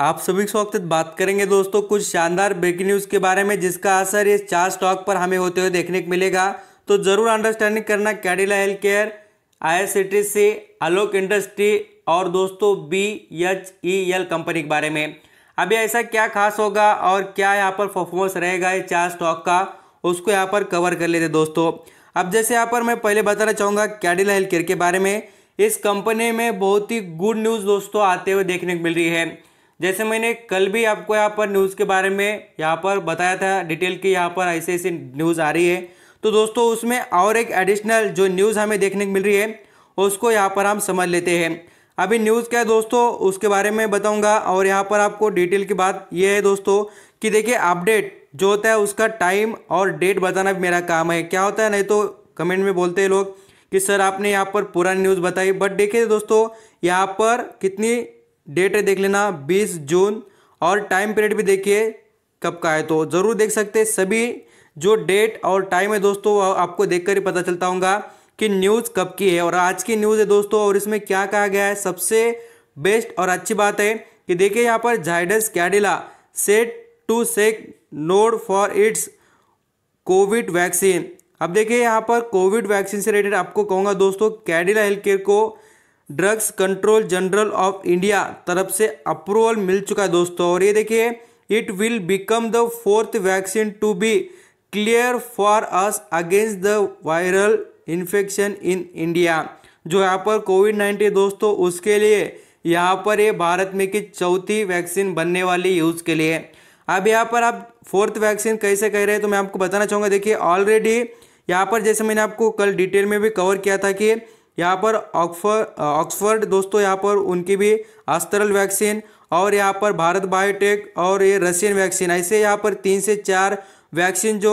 आप सभी से वक्त बात करेंगे दोस्तों कुछ शानदार ब्रेकिंग न्यूज़ के बारे में जिसका असर इस चार स्टॉक पर हमें होते हुए देखने को मिलेगा तो ज़रूर अंडरस्टैंडिंग करना कैडिला हेल्थ केयर आई आलोक इंडस्ट्री और दोस्तों B H E L company के बारे में अभी ऐसा क्या खास होगा और क्या यहाँ पर परफॉर्मेंस रहेगा ये चार स्टॉक का उसको यहाँ पर कवर कर लेते दोस्तों अब जैसे यहाँ पर मैं पहले बताना चाहूँगा कैडिला हेल्थ केयर के बारे में इस कंपनी में बहुत ही गुड न्यूज़ दोस्तों आते हुए देखने को मिल रही है जैसे मैंने कल भी आपको यहाँ पर न्यूज़ के बारे में यहाँ पर बताया था डिटेल की यहाँ पर ऐसे ऐसी न्यूज़ आ रही है तो दोस्तों उसमें और एक एडिशनल जो न्यूज़ हमें देखने को मिल रही है उसको यहाँ पर हम समझ लेते हैं अभी न्यूज़ क्या है दोस्तों उसके बारे में बताऊंगा और यहाँ पर आपको डिटेल की बात यह है दोस्तों कि देखिए अपडेट जो होता है उसका टाइम और डेट बताना भी मेरा काम है क्या होता है नहीं तो कमेंट में बोलते हैं लोग कि सर आपने यहाँ पर पूरा न्यूज़ बताई बट देखिए दोस्तों यहाँ पर कितनी डेट है देख लेना बीस जून और टाइम पीरियड भी देखिए कब का है तो ज़रूर देख सकते हैं सभी जो डेट और टाइम है दोस्तों आपको देख ही पता चलता होगा कि न्यूज़ कब की है और आज की न्यूज़ है दोस्तों और इसमें क्या कहा गया है सबसे बेस्ट और अच्छी बात है कि देखिए यहाँ पर Zydus Cadila set to seek nod for its covid vaccine अब देखिए यहाँ पर कोविड वैक्सीन से रिलेटेड आपको कहूँगा दोस्तों कैडिला हेल्थ केयर को drugs control general of India तरफ से अप्रूवल मिल चुका है दोस्तों और ये देखिए it will become the fourth vaccine to be clear for us against the viral infection in India जो यहाँ पर कोविड नाइन्टीन दोस्तों उसके लिए यहाँ पर ये भारत में की चौथी वैक्सीन बनने वाली यूज़ के लिए अब यहाँ पर आप फोर्थ वैक्सीन कैसे कह रहे हैं तो मैं आपको बताना चाहूँगा देखिए ऑलरेडी यहाँ पर जैसे मैंने आपको कल डिटेल में भी कवर किया था कि यहाँ पर ऑक्सफर्ड दोस्तों यहाँ पर उनकी भी अस्तरल वैक्सीन और यहाँ पर भारत बायोटेक और ये रशियन वैक्सीन ऐसे यहाँ पर तीन से चार वैक्सीन जो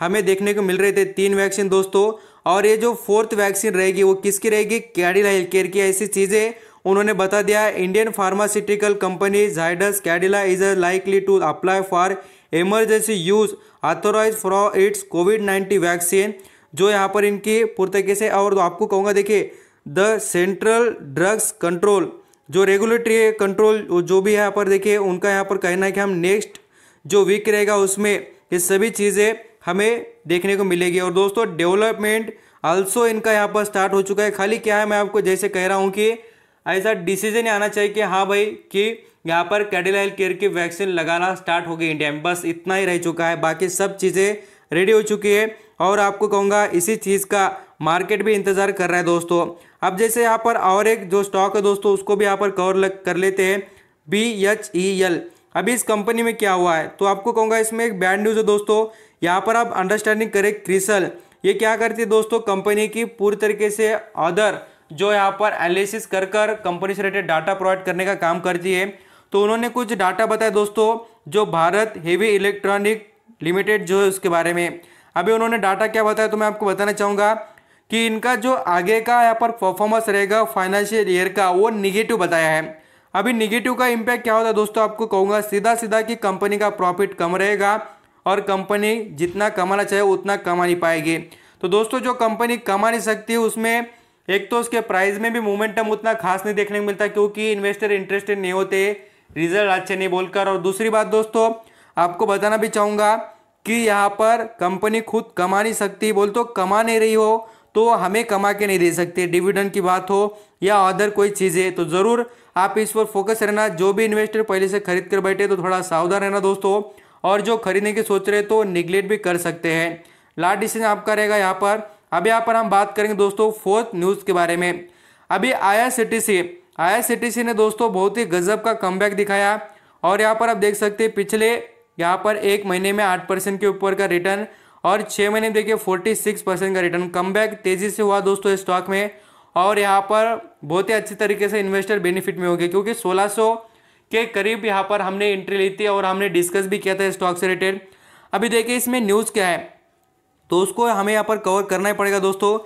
हमें देखने को मिल रहे थे तीन वैक्सीन दोस्तों और ये जो फोर्थ वैक्सीन रहेगी वो किसकी रहेगी कैडिला हेल्थ केयर की ऐसी चीज़ें उन्होंने बता दिया Indian pharmaceutical company Zydus Cadila is likely to apply for emergency use authorize for its covid nineteen vaccine जो यहाँ पर इनकी पूर्ण तरीके से और तो आपको कहूँगा देखिए द सेंट्रल ड्रग्स कंट्रोल जो रेगुलेटरी कंट्रोल जो भी है यहाँ पर देखिए उनका यहाँ पर कहना है कि हम नेक्स्ट जो वीक रहेगा उसमें ये सभी चीज़ें हमें देखने को मिलेगी और दोस्तों डेवलपमेंट आल्सो इनका यहाँ पर स्टार्ट हो चुका है खाली क्या है मैं आपको जैसे कह रहा हूँ कि ऐसा डिसीजन आना चाहिए कि हाँ भाई कि यहाँ पर कैडिलाइल केयर की वैक्सीन लगाना स्टार्ट हो गई इंडिया में बस इतना ही रह चुका है बाकी सब चीज़ें रेडी हो चुकी है और आपको कहूँगा इसी चीज़ का मार्केट भी इंतज़ार कर रहा है दोस्तों अब जैसे यहाँ पर और एक जो स्टॉक है दोस्तों उसको भी यहाँ पर कवर कर लेते हैं बी एच ई एल अभी इस कंपनी में क्या हुआ है तो आपको कहूँगा इसमें एक बैड न्यूज़ है दोस्तों यहाँ पर आप अंडरस्टैंडिंग करें क्रिसल ये क्या करती है दोस्तों कंपनी की पूरी तरीके से अदर जो यहाँ पर एनालिसिस कर कर कंपनी से रिलेटेड डाटा प्रोवाइड करने का काम करती है तो उन्होंने कुछ डाटा बताया दोस्तों जो भारत हेवी इलेक्ट्रॉनिक लिमिटेड जो है उसके बारे में अभी उन्होंने डाटा क्या बताया तो मैं आपको बताना चाहूँगा कि इनका जो आगे का यहाँ पर परफॉर्मेंस रहेगा फाइनेंशियल ईयर का वो निगेटिव बताया है अभी निगेटिव का इम्पैक्ट क्या होता है दोस्तों आपको कहूँगा सीधा सीधा कि कंपनी का प्रॉफिट कम रहेगा और कंपनी जितना कमाना चाहे उतना कमा नहीं पाएगी तो दोस्तों जो कंपनी कमा नहीं सकती है उसमें एक तो उसके प्राइस में भी मोमेंटम उतना खास नहीं देखने को मिलता क्योंकि इन्वेस्टर इंटरेस्टेड नहीं होते रिजल्ट अच्छे नहीं बोलकर और दूसरी बात दोस्तों आपको बताना भी चाहूँगा कि यहाँ पर कंपनी खुद कमा नहीं सकती बोल तो कमा नहीं रही हो तो हमें कमा के नहीं दे सकते डिविडेंड की बात हो या अदर कोई चीज़ें तो ज़रूर आप इस पर फोकस रहना जो भी इन्वेस्टर पहले से खरीद कर बैठे तो थोड़ा सावधान रहना दोस्तों और जो खरीदने की सोच रहे तो निगलेक्ट भी कर सकते हैं लास्ट डिसीजन आपका रहेगा यहाँ पर अब यहाँ पर हम बात करेंगे दोस्तों फोर्थ न्यूज़ के बारे में अभी आई आई ने दोस्तों बहुत ही गजब का कम दिखाया और यहाँ पर आप देख सकते हैं पिछले यहाँ पर एक महीने में आठ परसेंट के ऊपर का रिटर्न और छः महीने देखिए फोर्टी सिक्स परसेंट का रिटर्न कम तेज़ी से हुआ दोस्तों स्टॉक में और यहाँ पर बहुत ही अच्छी तरीके से इन्वेस्टर बेनिफिट में हो गए क्योंकि 1600 के करीब यहाँ पर हमने एंट्री ली थी और हमने डिस्कस भी किया था स्टॉक से रिलेटेड अभी देखिए इसमें न्यूज़ क्या है तो उसको हमें यहाँ पर कवर करना ही पड़ेगा दोस्तों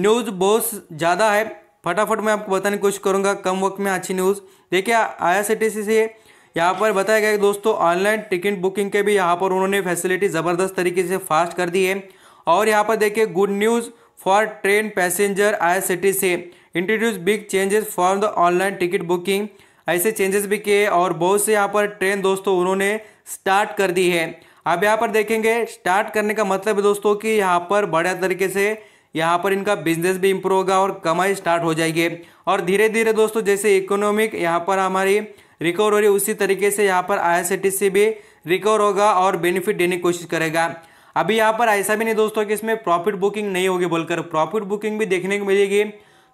न्यूज़ बहुत ज़्यादा है फटाफट मैं आपको बताने की कोशिश करूँगा कम वक्त में अच्छी न्यूज़ देखिए आई से यहाँ पर बताया गया कि दोस्तों ऑनलाइन टिकट बुकिंग के भी यहाँ पर उन्होंने फैसिलिटी ज़बरदस्त तरीके से फास्ट कर दी है और यहाँ पर देखिए good news for train passenger आई से introduce big changes for the online ticket booking ऐसे चेंजेस भी किए और बहुत से यहाँ पर ट्रेन दोस्तों उन्होंने स्टार्ट कर दी है अब यहाँ पर देखेंगे स्टार्ट करने का मतलब है दोस्तों कि यहाँ पर बढ़िया तरीके से यहाँ पर इनका बिजनेस भी इम्प्रूव होगा और कमाई स्टार्ट हो जाएगी और धीरे धीरे दोस्तों जैसे इकोनॉमिक यहाँ पर हमारी रिकवर हो रही उसी तरीके से यहाँ पर आई भी रिकवर होगा और बेनिफिट देने की कोशिश करेगा अभी यहाँ पर ऐसा भी नहीं दोस्तों कि इसमें प्रॉफिट बुकिंग नहीं होगी बोलकर प्रॉफिट बुकिंग भी देखने को मिलेगी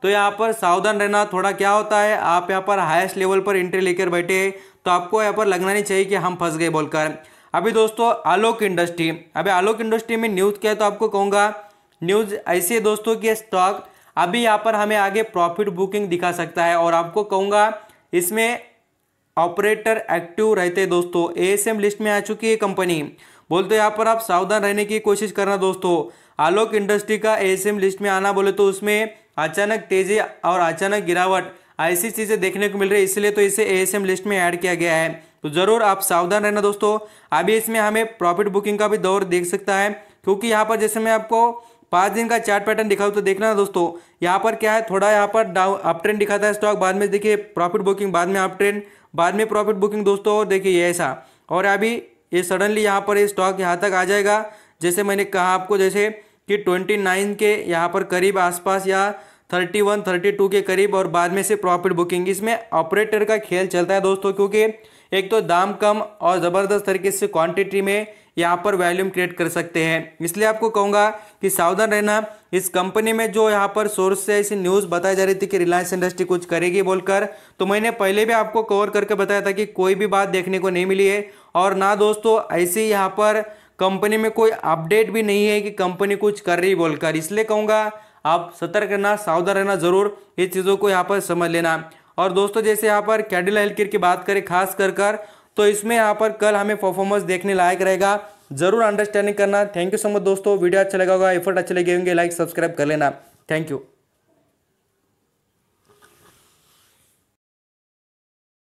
तो यहाँ पर सावधान रहना थोड़ा क्या होता है आप यहाँ पर हाईएस्ट लेवल पर एंट्री लेकर बैठे तो आपको यहाँ पर लगना नहीं चाहिए कि हम फंस गए बोलकर अभी दोस्तों आलोक इंडस्ट्री अभी आलोक इंडस्ट्री में न्यूज़ क्या है तो आपको कहूँगा न्यूज़ ऐसी है दोस्तों कि स्टॉक अभी यहाँ पर हमें आगे प्रॉफिट बुकिंग दिखा सकता है और आपको कहूँगा इसमें ऑपरेटर एक्टिव रहते हैं दोस्तों ए एस एम लिस्ट में आ चुकी है कंपनी बोलते यहाँ पर आप सावधान रहने की कोशिश करना दोस्तों आलोक इंडस्ट्री का ए एस एम लिस्ट में आना बोले तो उसमें अचानक तेजी और अचानक गिरावट ऐसी चीज़ें देखने को मिल रही है इसलिए तो इसे ए एस एम लिस्ट में ऐड किया गया है तो ज़रूर आप सावधान रहना दोस्तों अभी इसमें हमें प्रॉफिट बुकिंग का भी दौर देख सकता है क्योंकि यहाँ पर जैसे मैं आपको पाँच दिन का चार्ट पैटर्न दिखाऊँ तो देखना ना दोस्तों यहाँ पर क्या है थोड़ा यहाँ पर डाउन अप ट्रेंड दिखाता है स्टॉक बाद में देखिए प्रॉफिट बुकिंग बाद में अप ट्रेंड बाद में प्रॉफिट बुकिंग दोस्तों और देखिए ये ऐसा और अभी ये सडनली यहाँ पर ये स्टॉक यहाँ तक आ जाएगा जैसे मैंने कहा आपको जैसे कि ट्वेंटी नाइन के यहाँ पर करीब आसपास या थर्टी वन थर्टी टू के करीब और बाद में से प्रॉफिट बुकिंग इसमें ऑपरेटर का खेल चलता है दोस्तों क्योंकि एक तो दाम कम और ज़बरदस्त तरीके से क्वांटिटी में यहाँ पर वैल्यूम क्रिएट कर सकते हैं इसलिए आपको कहूँगा कि सावधान रहना इस कंपनी में जो यहाँ पर सोर्स से ऐसी न्यूज़ बताई जा रही थी कि रिलायंस इंडस्ट्री कुछ करेगी बोलकर तो मैंने पहले भी आपको कवर करके बताया था कि कोई भी बात देखने को नहीं मिली है और ना दोस्तों ऐसी यहाँ पर कंपनी में कोई अपडेट भी नहीं है कि कंपनी कुछ कर रही बोलकर इसलिए कहूँगा आप सतर्क रहना सावधान रहना जरूर इस चीज़ों को यहाँ पर समझ लेना और दोस्तों जैसे यहाँ पर कैडिला हेल्थ केयर की बात करें खास कर कर तो इसमें यहाँ पर कल हमें परफॉर्मेंस देखने लायक रहेगा जरूर अंडरस्टैंडिंग करना थैंक यू सो मच दोस्तों वीडियो अच्छा लगा होगा एफर्ट अच्छे लगे होंगे लाइक सब्सक्राइब कर लेना थैंक यू